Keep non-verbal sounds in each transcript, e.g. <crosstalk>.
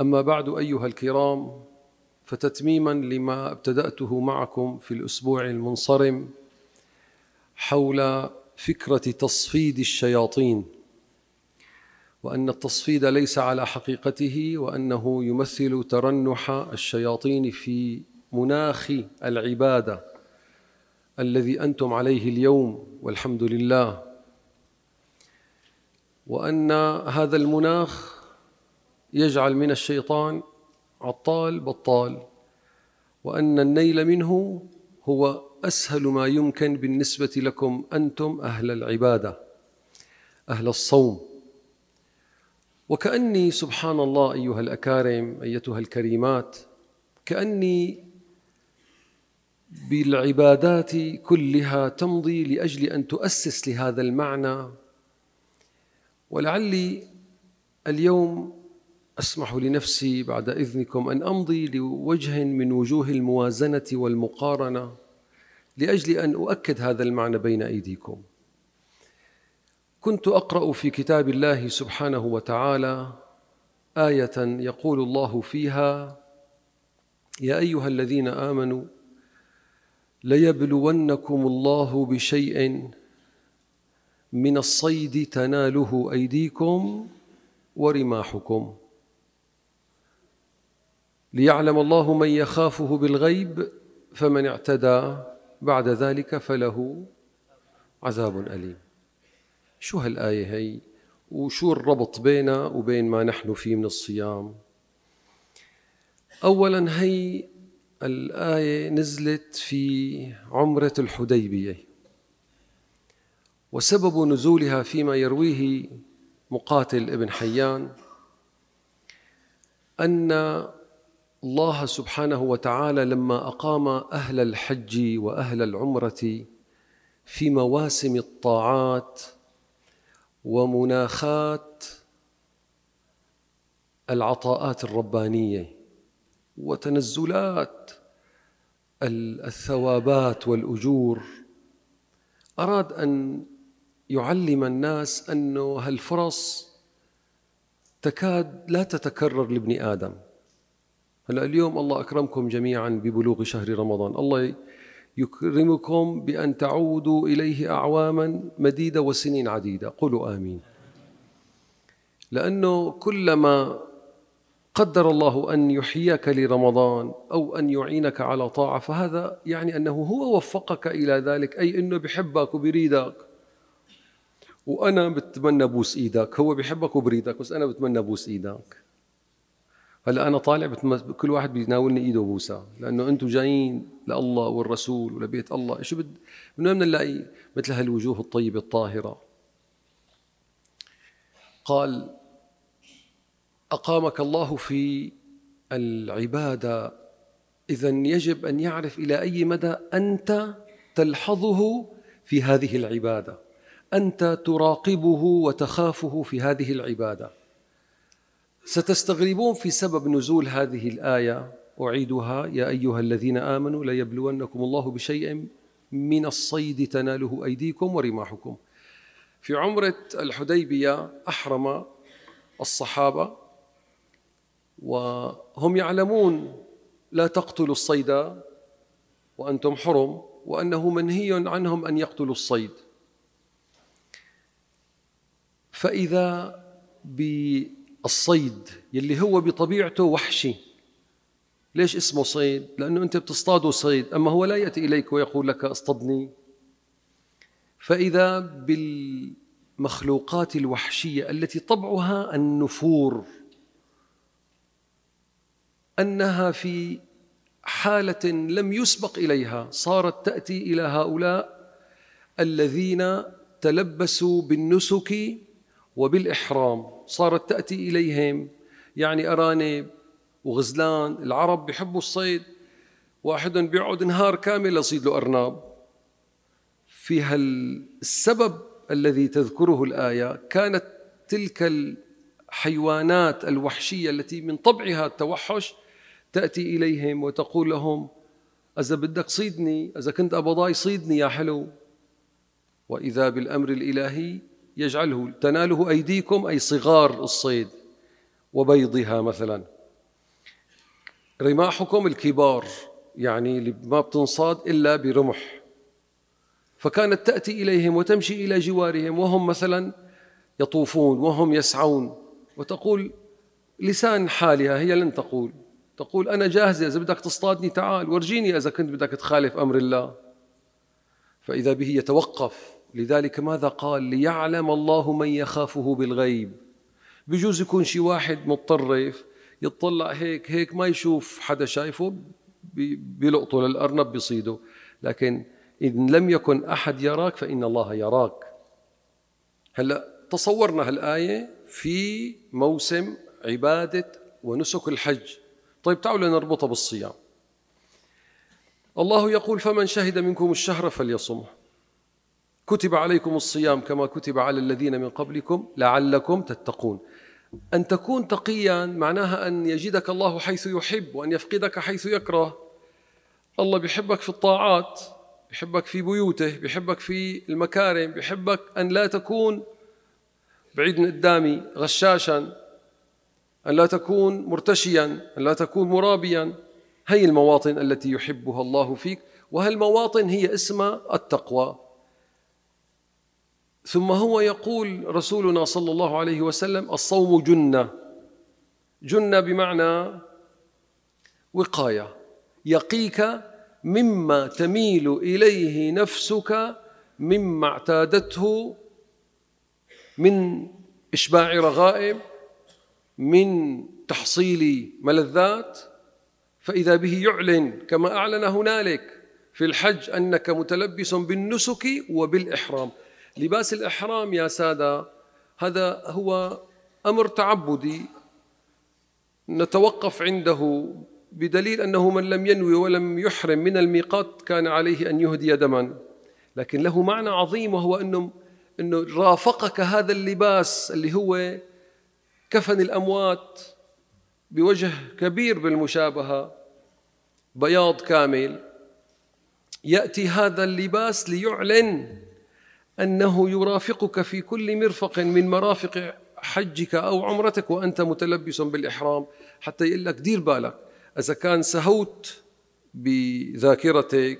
أما بعد أيها الكرام فتتميما لما ابتدأته معكم في الأسبوع المنصرم حول فكرة تصفيد الشياطين وأن التصفيد ليس على حقيقته وأنه يمثل ترنح الشياطين في مناخ العبادة الذي أنتم عليه اليوم والحمد لله وأن هذا المناخ يجعل من الشيطان عطال بطال وأن النيل منه هو أسهل ما يمكن بالنسبة لكم أنتم أهل العبادة أهل الصوم وكأني سبحان الله أيها الأكارم أيتها الكريمات كأني بالعبادات كلها تمضي لأجل أن تؤسس لهذا المعنى ولعلي اليوم أسمح لنفسي بعد إذنكم أن أمضي لوجه من وجوه الموازنة والمقارنة لأجل أن أؤكد هذا المعنى بين أيديكم كنت أقرأ في كتاب الله سبحانه وتعالى آية يقول الله فيها يا أيها الذين آمنوا ليبلونكم الله بشيء من الصيد تناله أيديكم ورماحكم ليعلم الله من يخافه بالغيب فمن اعتدى بعد ذلك فله عذاب أليم شو هالآية هي وشو الربط بينها وبين ما نحن فيه من الصيام أولا هي الآية نزلت في عمرة الحديبية وسبب نزولها فيما يرويه مقاتل ابن حيان أن الله سبحانه وتعالى لما اقام اهل الحج واهل العمره في مواسم الطاعات ومناخات العطاءات الربانيه وتنزلات الثوابات والاجور اراد ان يعلم الناس انه هالفرص تكاد لا تتكرر لابن ادم هلا اليوم الله اكرمكم جميعا ببلوغ شهر رمضان، الله يكرمكم بان تعودوا اليه اعواما مديده وسنين عديده، قولوا امين. لانه كلما قدر الله ان يحييك لرمضان او ان يعينك على طاعه فهذا يعني انه هو وفقك الى ذلك اي انه بحبك وبريدك وانا بتمنى بوس ايدك هو بحبك وبريدك بس انا بتمنى بوس ايدك هلا انا طالع كل واحد بيناولني ايده وبوسه لانه انتم جايين لله والرسول ولبيت الله شو بد من وين نلاقي مثل هالوجوه الطيبه الطاهره قال اقامك الله في العباده اذا يجب ان يعرف الى اي مدى انت تلحظه في هذه العباده انت تراقبه وتخافه في هذه العباده ستستغربون في سبب نزول هذه الآية أعيدها يا أيها الذين آمنوا ليبلونكم الله بشيء من الصيد تناله أيديكم ورماحكم في عمرة الحديبية أحرم الصحابة وهم يعلمون لا تقتلوا الصيد وأنتم حرم وأنه منهي عنهم أن يقتلوا الصيد فإذا ب الصيد يلي هو بطبيعته وحشي ليش اسمه صيد؟ لأنه أنت بتصطاده صيد أما هو لا يأتي إليك ويقول لك اصطدني فإذا بالمخلوقات الوحشية التي طبعها النفور أنها في حالة لم يسبق إليها صارت تأتي إلى هؤلاء الذين تلبسوا بالنسك وبالإحرام صارت تأتي إليهم يعني أرانب وغزلان العرب بيحبوا الصيد واحد بيقعد نهار كامل يصيد له أرناب في السبب الذي تذكره الآية كانت تلك الحيوانات الوحشية التي من طبعها التوحش تأتي إليهم وتقول لهم إذا بدك صيدني إذا كنت أبضاي صيدني يا حلو وإذا بالأمر الإلهي يجعله تناله أيديكم أي صغار الصيد وبيضها مثلا رماحكم الكبار يعني ما بتنصاد إلا برمح فكانت تأتي إليهم وتمشي إلى جوارهم وهم مثلا يطوفون وهم يسعون وتقول لسان حالها هي لن تقول تقول أنا جاهزة إذا بدك تصطادني تعال ورجيني إذا كنت بدك تخالف أمر الله فإذا به يتوقف لذلك ماذا قال ليعلم الله من يخافه بالغيب بجوز يكون شي واحد متطرف يطلع هيك هيك ما يشوف حدا شايفه بلقطه للأرنب بيصيده لكن إن لم يكن أحد يراك فإن الله يراك هلأ تصورنا هالآية في موسم عبادة ونسك الحج طيب تعالوا نربطها بالصيام الله يقول فمن شهد منكم الشهر فليصمه كتب عليكم الصيام كما كتب على الذين من قبلكم لعلكم تتقون أن تكون تقيا معناها أن يجدك الله حيث يحب وأن يفقدك حيث يكره الله بيحبك في الطاعات بيحبك في بيوته بيحبك في المكارم بيحبك أن لا تكون بعيد من قدامي غشاشا أن لا تكون مرتشيا أن لا تكون مرابيا هي المواطن التي يحبها الله فيك وهالمواطن هي اسمها التقوى ثم هو يقول رسولنا صلى الله عليه وسلم الصوم جنة جنة بمعنى وقاية يقيك مما تميل إليه نفسك مما اعتادته من إشباع رغائب من تحصيل ملذات فإذا به يعلن كما أعلن هنالك في الحج أنك متلبس بالنسك وبالإحرام لباس الإحرام يا سادة هذا هو أمر تعبدي نتوقف عنده بدليل أنه من لم ينوي ولم يحرم من الميقات كان عليه أن يهدي دما لكن له معنى عظيم وهو أنه, أنه رافقك هذا اللباس اللي هو كفن الأموات بوجه كبير بالمشابهة بياض كامل يأتي هذا اللباس ليعلن أنه يرافقك في كل مرفق من مرافق حجك أو عمرتك وأنت متلبس بالإحرام حتى يقول لك دير بالك إذا كان سهوت بذاكرتك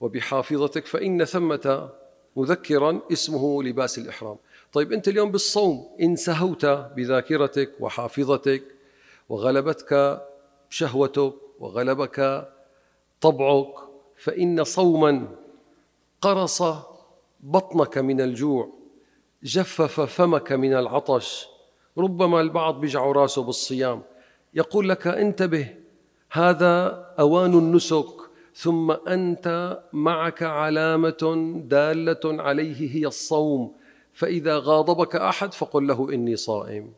وبحافظتك فإن ثمة مذكرا اسمه لباس الإحرام طيب أنت اليوم بالصوم إن سهوت بذاكرتك وحافظتك وغلبتك شهوتك وغلبك طبعك فإن صوما قرص بطنك من الجوع جفف فمك من العطش ربما البعض بيجعوا راسه بالصيام يقول لك انتبه هذا اوان النسك ثم انت معك علامه داله عليه هي الصوم فاذا غاضبك احد فقل له اني صائم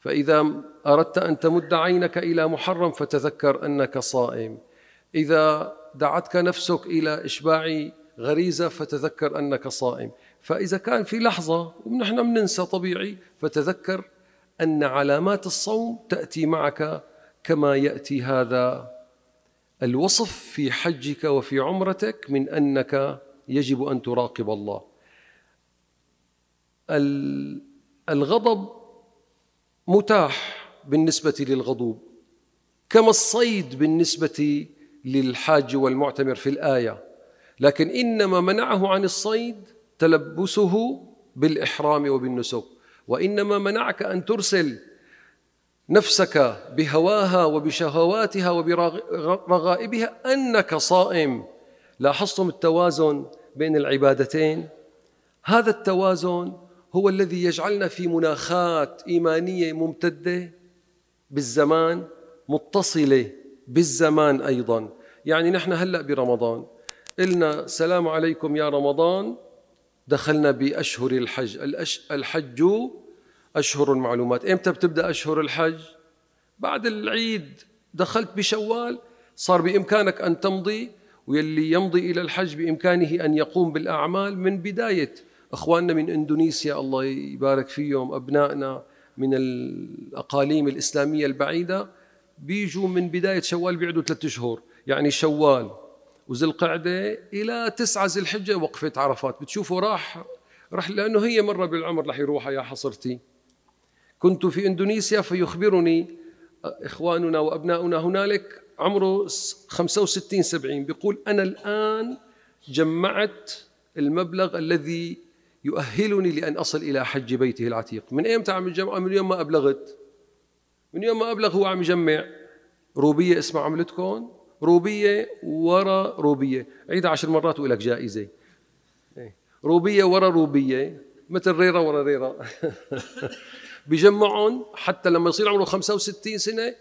فاذا اردت ان تمد عينك الى محرم فتذكر انك صائم اذا دعتك نفسك الى اشباع غريزة فتذكر أنك صائم فإذا كان في لحظة ونحن بننسى طبيعي فتذكر أن علامات الصوم تأتي معك كما يأتي هذا الوصف في حجك وفي عمرتك من أنك يجب أن تراقب الله الغضب متاح بالنسبة للغضوب كما الصيد بالنسبة للحاج والمعتمر في الآية لكن إنما منعه عن الصيد تلبسه بالإحرام وبالنسك وإنما منعك أن ترسل نفسك بهواها وبشهواتها وبرغائبها أنك صائم لاحظتم التوازن بين العبادتين هذا التوازن هو الذي يجعلنا في مناخات إيمانية ممتدة بالزمان متصلة بالزمان أيضا يعني نحن هلأ برمضان قلنا سلام عليكم يا رمضان دخلنا بأشهر الحج الأش... الحج أشهر المعلومات إمتى بتبدأ أشهر الحج؟ بعد العيد دخلت بشوال صار بإمكانك أن تمضي واللي يمضي إلى الحج بإمكانه أن يقوم بالأعمال من بداية أخواننا من إندونيسيا الله يبارك فيهم أبنائنا من الأقاليم الإسلامية البعيدة بيجوا من بداية شوال بيعدوا ثلاثة شهور يعني شوال وزي القعده الى تسعه ذي الحجه وقفه عرفات بتشوفوا راح راح لانه هي مره بالعمر راح يروحها يا حصرتي كنت في اندونيسيا فيخبرني اخواننا وابناؤنا هنالك عمره 65 70 بيقول انا الان جمعت المبلغ الذي يؤهلني لان اصل الى حج بيته العتيق، من ايمتى عم يجمع؟ من يوم ما ابلغت. من يوم ما ابلغ هو عم يجمع روبيه اسمها عملتكم روبيه ورا روبيه عيد عشر مرات وإلك جائزه إيه. روبيه ورا روبيه مثل ريره ورا ريره <laughs> بجمعهم حتى لما يصير عمره 65 سنه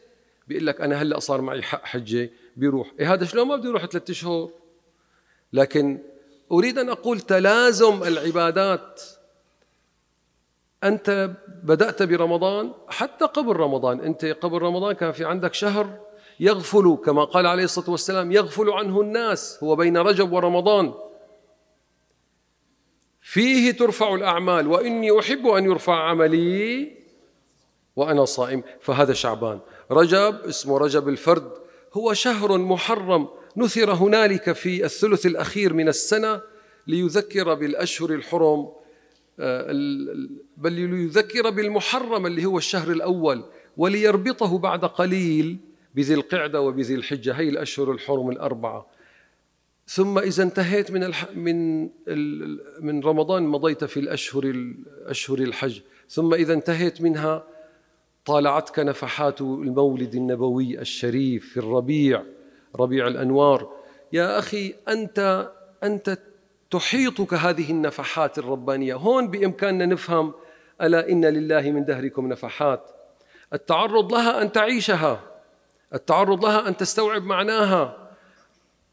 بيقول لك انا هلا صار معي حق حجه بيروح إيه هذا شلون ما بده يروح ثلاثة اشهر لكن اريد ان اقول تلازم العبادات انت بدات برمضان حتى قبل رمضان انت قبل رمضان كان في عندك شهر يغفل كما قال عليه الصلاه والسلام يغفل عنه الناس هو بين رجب ورمضان فيه ترفع الاعمال واني احب ان يرفع عملي وانا صائم فهذا شعبان رجب اسمه رجب الفرد هو شهر محرم نثر هنالك في الثلث الاخير من السنه ليذكر بالاشهر الحرم آه، بل ليذكر بالمحرم اللي هو الشهر الاول وليربطه بعد قليل بذي القعدة وبذي الحجة هي الأشهر الحرم الأربعة ثم إذا انتهيت من الح... من ال... من رمضان مضيت في الأشهر ال... أشهر الحج ثم إذا انتهيت منها طالعتك نفحات المولد النبوي الشريف في الربيع ربيع الأنوار يا أخي أنت أنت تحيطك هذه النفحات الربانية هون بإمكاننا نفهم ألا إن لله من دهركم نفحات التعرض لها أن تعيشها التعرض لها أن تستوعب معناها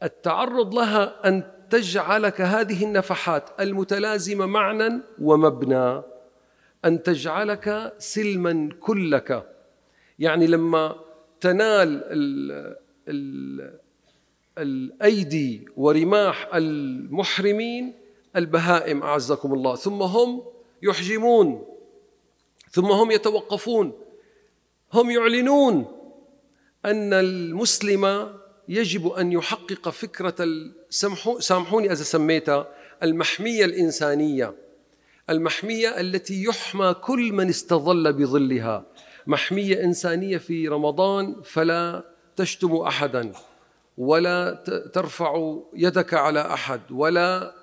التعرض لها أن تجعلك هذه النفحات المتلازمة معنى ومبنى أن تجعلك سلما كلك يعني لما تنال الـ الـ الأيدي ورماح المحرمين البهائم أعزكم الله ثم هم يحجمون ثم هم يتوقفون هم يعلنون أن المسلم يجب أن يحقق فكرة سامحوني إذا سميتها المحمية الإنسانية المحمية التي يحمى كل من استظل بظلها محمية إنسانية في رمضان فلا تشتم أحدا ولا ترفع يدك على أحد ولا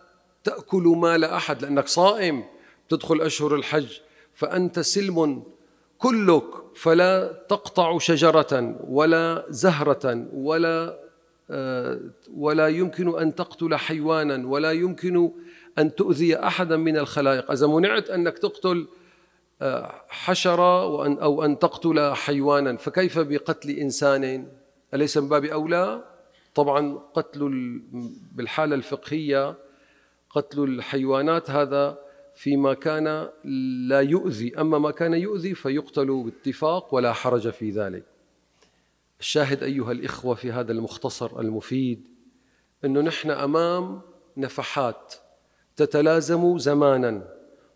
تأكل مال أحد لأنك صائم تدخل أشهر الحج فأنت سلم كلك فلا تقطع شجرة ولا زهرة ولا آه، ولا يمكن أن تقتل حيوانا ولا يمكن أن تؤذي أحدا من الخلائق إذا منعت أنك تقتل آه، حشرة أو أن تقتل حيوانا فكيف بقتل إنسان أليس من باب أولى طبعا قتل بالحالة الفقهية قتل الحيوانات هذا فيما كان لا يؤذي أما ما كان يؤذي فيقتل باتفاق ولا حرج في ذلك الشاهد أيها الإخوة في هذا المختصر المفيد أنه نحن أمام نفحات تتلازم زمانا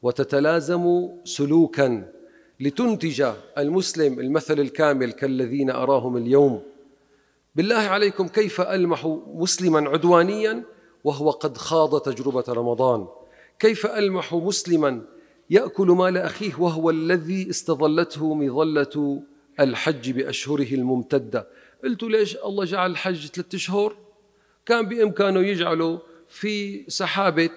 وتتلازم سلوكا لتنتج المسلم المثل الكامل كالذين أراهم اليوم بالله عليكم كيف ألمح مسلما عدوانيا وهو قد خاض تجربة رمضان كيف ألمح مسلما يأكل مال أخيه وهو الذي استظلته مظلة الحج بأشهره الممتدة قلت ليش الله جعل الحج ثلاثة أشهر كان بإمكانه يجعله في سحابة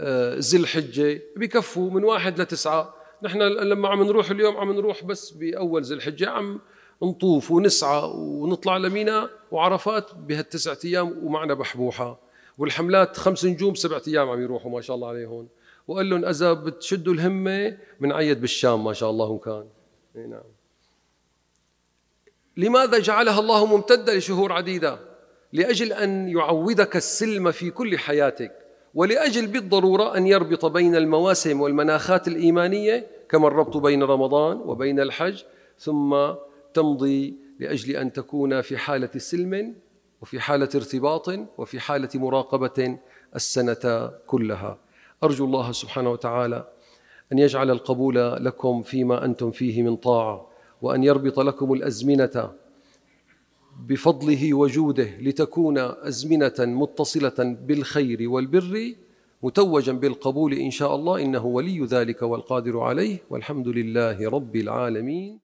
آه، ذي الحجة بكفوا من واحد لتسعة نحن لما عم نروح اليوم عم نروح بس بأول ذي الحجة عم نطوف ونسعى ونطلع لمينا وعرفات بهالتسعة أيام ومعنا بحبوحة والحملات خمس نجوم سبعة ايام عم يروحوا ما شاء الله عليهم وقال لهم اذا بتشدوا الهمه بنعيد بالشام ما شاء الله كان اي نعم لماذا جعلها الله ممتده لشهور عديده لاجل ان يعودك السلم في كل حياتك ولاجل بالضروره ان يربط بين المواسم والمناخات الايمانيه كما الربط بين رمضان وبين الحج ثم تمضي لاجل ان تكون في حاله سلم وفي حالة ارتباط وفي حالة مراقبة السنة كلها أرجو الله سبحانه وتعالى أن يجعل القبول لكم فيما أنتم فيه من طاعة وأن يربط لكم الأزمنة بفضله وجوده لتكون أزمنة متصلة بالخير والبر متوجا بالقبول إن شاء الله إنه ولي ذلك والقادر عليه والحمد لله رب العالمين